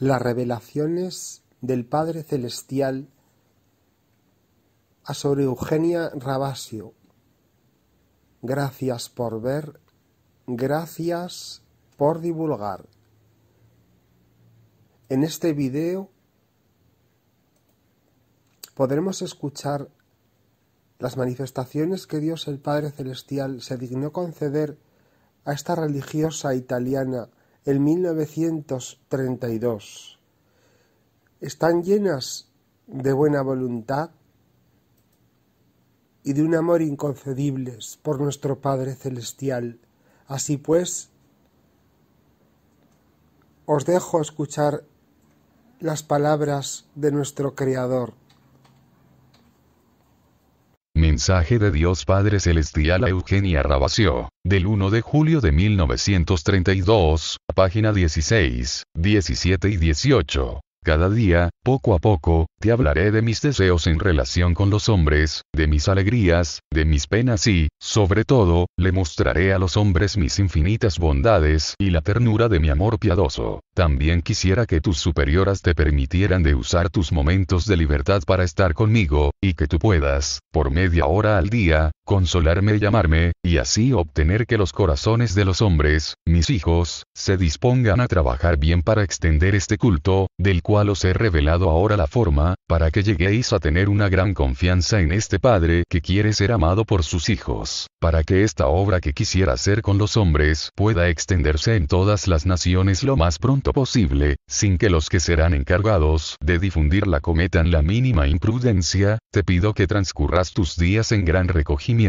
las revelaciones del Padre Celestial a sobre Eugenia Rabasio. Gracias por ver, gracias por divulgar. En este video podremos escuchar las manifestaciones que Dios el Padre Celestial se dignó conceder a esta religiosa italiana en 1932. ¿Están llenas de buena voluntad y de un amor inconcebibles por nuestro Padre Celestial? Así pues, os dejo escuchar las palabras de nuestro Creador mensaje de Dios Padre Celestial a Eugenia Rabació, del 1 de julio de 1932, página 16, 17 y 18. Cada día, poco a poco, te hablaré de mis deseos en relación con los hombres, de mis alegrías, de mis penas y, sobre todo, le mostraré a los hombres mis infinitas bondades y la ternura de mi amor piadoso. También quisiera que tus superioras te permitieran de usar tus momentos de libertad para estar conmigo, y que tú puedas, por media hora al día, consolarme y llamarme, y así obtener que los corazones de los hombres, mis hijos, se dispongan a trabajar bien para extender este culto, del cual os he revelado ahora la forma, para que lleguéis a tener una gran confianza en este Padre que quiere ser amado por sus hijos, para que esta obra que quisiera hacer con los hombres pueda extenderse en todas las naciones lo más pronto posible, sin que los que serán encargados de difundirla cometan la mínima imprudencia, te pido que transcurras tus días en gran recogimiento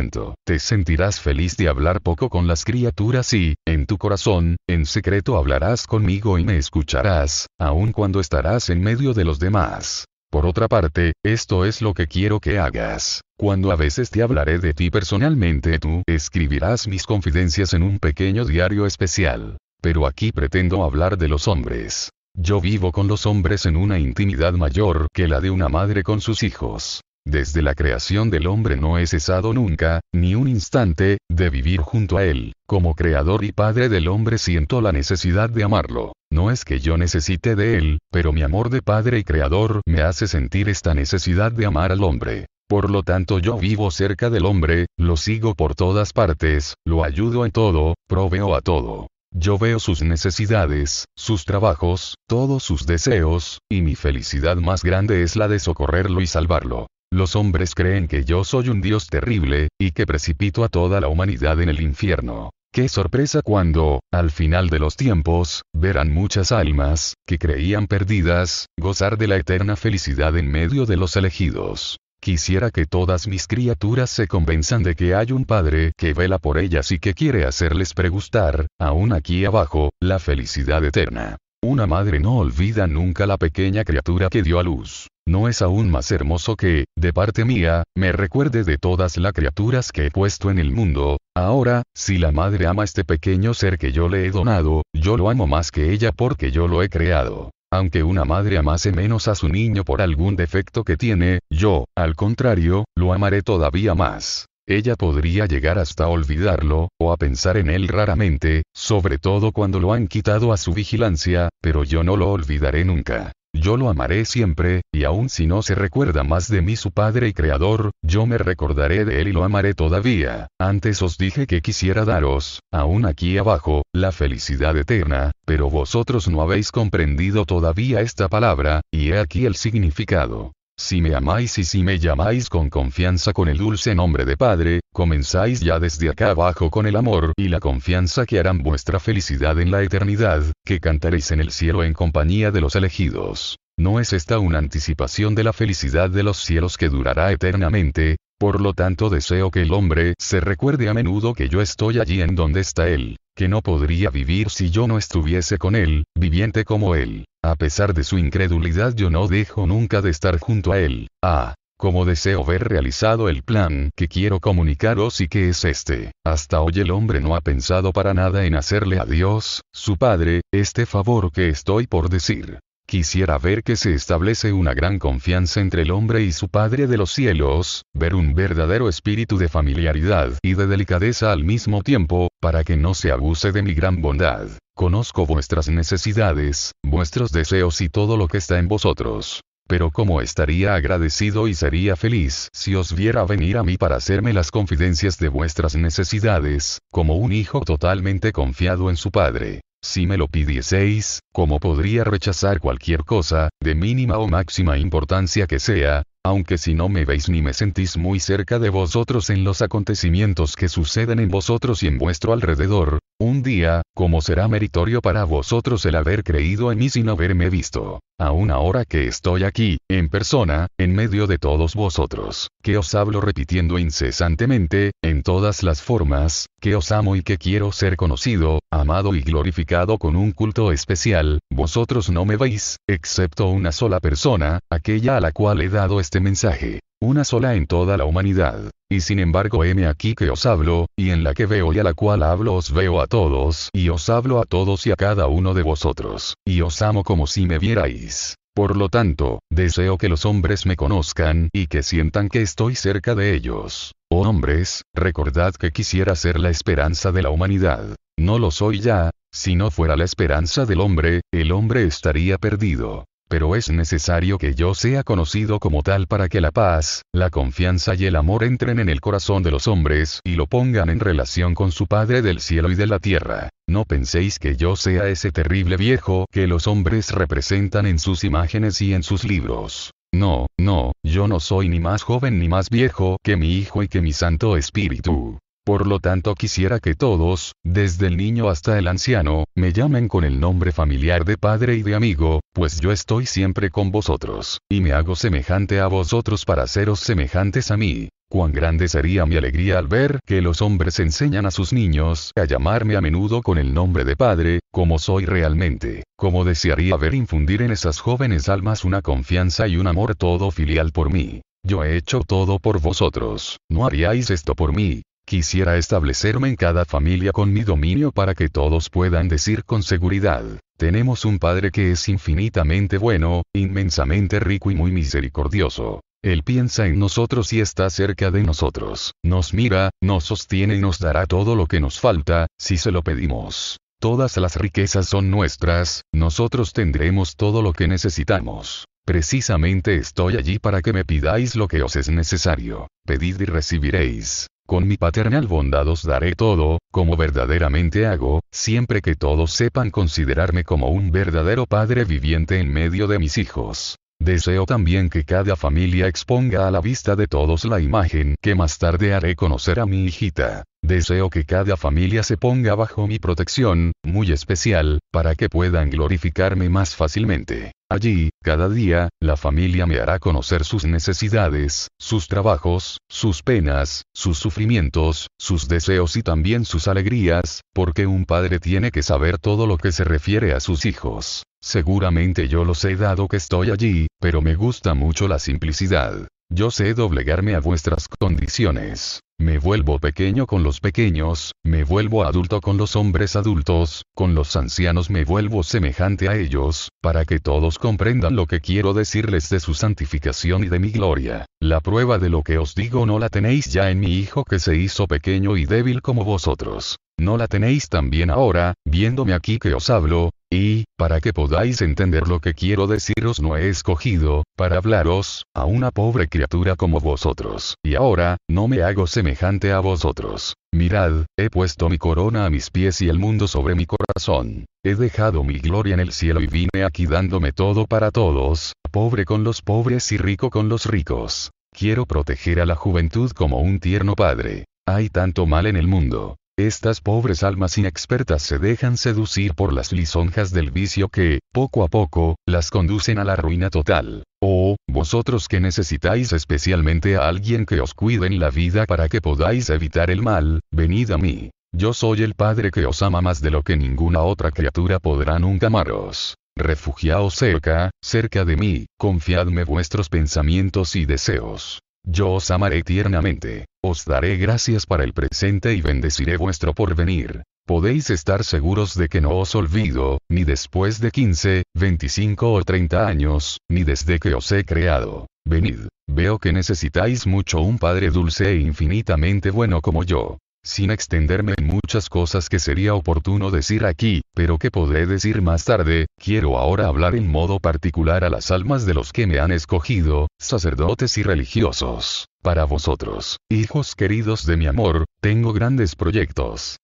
te sentirás feliz de hablar poco con las criaturas y, en tu corazón, en secreto hablarás conmigo y me escucharás, aun cuando estarás en medio de los demás. Por otra parte, esto es lo que quiero que hagas. Cuando a veces te hablaré de ti personalmente, tú escribirás mis confidencias en un pequeño diario especial. Pero aquí pretendo hablar de los hombres. Yo vivo con los hombres en una intimidad mayor que la de una madre con sus hijos. Desde la creación del hombre no he cesado nunca, ni un instante, de vivir junto a él. Como creador y padre del hombre siento la necesidad de amarlo. No es que yo necesite de él, pero mi amor de padre y creador me hace sentir esta necesidad de amar al hombre. Por lo tanto yo vivo cerca del hombre, lo sigo por todas partes, lo ayudo en todo, proveo a todo. Yo veo sus necesidades, sus trabajos, todos sus deseos, y mi felicidad más grande es la de socorrerlo y salvarlo. Los hombres creen que yo soy un dios terrible, y que precipito a toda la humanidad en el infierno. Qué sorpresa cuando, al final de los tiempos, verán muchas almas, que creían perdidas, gozar de la eterna felicidad en medio de los elegidos. Quisiera que todas mis criaturas se convenzan de que hay un Padre que vela por ellas y que quiere hacerles pregustar, aún aquí abajo, la felicidad eterna. Una madre no olvida nunca la pequeña criatura que dio a luz. No es aún más hermoso que, de parte mía, me recuerde de todas las criaturas que he puesto en el mundo. Ahora, si la madre ama este pequeño ser que yo le he donado, yo lo amo más que ella porque yo lo he creado. Aunque una madre amase menos a su niño por algún defecto que tiene, yo, al contrario, lo amaré todavía más. Ella podría llegar hasta olvidarlo, o a pensar en él raramente, sobre todo cuando lo han quitado a su vigilancia, pero yo no lo olvidaré nunca. Yo lo amaré siempre, y aun si no se recuerda más de mí su Padre y Creador, yo me recordaré de él y lo amaré todavía. Antes os dije que quisiera daros, aún aquí abajo, la felicidad eterna, pero vosotros no habéis comprendido todavía esta palabra, y he aquí el significado. Si me amáis y si me llamáis con confianza con el dulce nombre de Padre, comenzáis ya desde acá abajo con el amor y la confianza que harán vuestra felicidad en la eternidad, que cantaréis en el cielo en compañía de los elegidos. ¿No es esta una anticipación de la felicidad de los cielos que durará eternamente? Por lo tanto deseo que el hombre se recuerde a menudo que yo estoy allí en donde está él, que no podría vivir si yo no estuviese con él, viviente como él. A pesar de su incredulidad yo no dejo nunca de estar junto a él. Ah, como deseo ver realizado el plan que quiero comunicaros y que es este. Hasta hoy el hombre no ha pensado para nada en hacerle a Dios, su Padre, este favor que estoy por decir. Quisiera ver que se establece una gran confianza entre el hombre y su Padre de los cielos, ver un verdadero espíritu de familiaridad y de delicadeza al mismo tiempo, para que no se abuse de mi gran bondad. Conozco vuestras necesidades, vuestros deseos y todo lo que está en vosotros. Pero cómo estaría agradecido y sería feliz si os viera venir a mí para hacerme las confidencias de vuestras necesidades, como un hijo totalmente confiado en su padre. Si me lo pidieseis, ¿cómo podría rechazar cualquier cosa, de mínima o máxima importancia que sea, aunque si no me veis ni me sentís muy cerca de vosotros en los acontecimientos que suceden en vosotros y en vuestro alrededor, un día, como será meritorio para vosotros el haber creído en mí sin haberme visto, aún ahora que estoy aquí, en persona, en medio de todos vosotros, que os hablo repitiendo incesantemente, en todas las formas, que os amo y que quiero ser conocido, amado y glorificado con un culto especial, vosotros no me veis, excepto una sola persona, aquella a la cual he dado este este mensaje, una sola en toda la humanidad, y sin embargo heme aquí que os hablo, y en la que veo y a la cual hablo os veo a todos, y os hablo a todos y a cada uno de vosotros, y os amo como si me vierais. Por lo tanto, deseo que los hombres me conozcan y que sientan que estoy cerca de ellos. Oh hombres, recordad que quisiera ser la esperanza de la humanidad. No lo soy ya, si no fuera la esperanza del hombre, el hombre estaría perdido pero es necesario que yo sea conocido como tal para que la paz, la confianza y el amor entren en el corazón de los hombres y lo pongan en relación con su Padre del cielo y de la tierra. No penséis que yo sea ese terrible viejo que los hombres representan en sus imágenes y en sus libros. No, no, yo no soy ni más joven ni más viejo que mi Hijo y que mi Santo Espíritu. Por lo tanto quisiera que todos, desde el niño hasta el anciano, me llamen con el nombre familiar de padre y de amigo, pues yo estoy siempre con vosotros, y me hago semejante a vosotros para seros semejantes a mí. Cuán grande sería mi alegría al ver que los hombres enseñan a sus niños a llamarme a menudo con el nombre de padre, como soy realmente, como desearía ver infundir en esas jóvenes almas una confianza y un amor todo filial por mí. Yo he hecho todo por vosotros, no haríais esto por mí, Quisiera establecerme en cada familia con mi dominio para que todos puedan decir con seguridad, tenemos un Padre que es infinitamente bueno, inmensamente rico y muy misericordioso. Él piensa en nosotros y está cerca de nosotros, nos mira, nos sostiene y nos dará todo lo que nos falta, si se lo pedimos. Todas las riquezas son nuestras, nosotros tendremos todo lo que necesitamos. Precisamente estoy allí para que me pidáis lo que os es necesario. Pedid y recibiréis. Con mi paternal bondad os daré todo, como verdaderamente hago, siempre que todos sepan considerarme como un verdadero padre viviente en medio de mis hijos. Deseo también que cada familia exponga a la vista de todos la imagen que más tarde haré conocer a mi hijita. Deseo que cada familia se ponga bajo mi protección, muy especial, para que puedan glorificarme más fácilmente. Allí, cada día, la familia me hará conocer sus necesidades, sus trabajos, sus penas, sus sufrimientos, sus deseos y también sus alegrías, porque un padre tiene que saber todo lo que se refiere a sus hijos. Seguramente yo los he dado que estoy allí, pero me gusta mucho la simplicidad. Yo sé doblegarme a vuestras condiciones. Me vuelvo pequeño con los pequeños, me vuelvo adulto con los hombres adultos, con los ancianos me vuelvo semejante a ellos, para que todos comprendan lo que quiero decirles de su santificación y de mi gloria. La prueba de lo que os digo no la tenéis ya en mi Hijo que se hizo pequeño y débil como vosotros. ¿No la tenéis también ahora, viéndome aquí que os hablo? Y, para que podáis entender lo que quiero deciros no he escogido, para hablaros, a una pobre criatura como vosotros, y ahora, no me hago semejante a vosotros. Mirad, he puesto mi corona a mis pies y el mundo sobre mi corazón. He dejado mi gloria en el cielo y vine aquí dándome todo para todos, pobre con los pobres y rico con los ricos. Quiero proteger a la juventud como un tierno padre. Hay tanto mal en el mundo. Estas pobres almas inexpertas se dejan seducir por las lisonjas del vicio que, poco a poco, las conducen a la ruina total. Oh, vosotros que necesitáis especialmente a alguien que os cuide en la vida para que podáis evitar el mal, venid a mí. Yo soy el Padre que os ama más de lo que ninguna otra criatura podrá nunca amaros. Refugiaos cerca, cerca de mí, confiadme vuestros pensamientos y deseos. Yo os amaré tiernamente. Os daré gracias para el presente y bendeciré vuestro porvenir. Podéis estar seguros de que no os olvido, ni después de 15, 25 o 30 años, ni desde que os he creado. Venid, veo que necesitáis mucho un Padre dulce e infinitamente bueno como yo sin extenderme en muchas cosas que sería oportuno decir aquí, pero que podré decir más tarde, quiero ahora hablar en modo particular a las almas de los que me han escogido, sacerdotes y religiosos. Para vosotros, hijos queridos de mi amor, tengo grandes proyectos.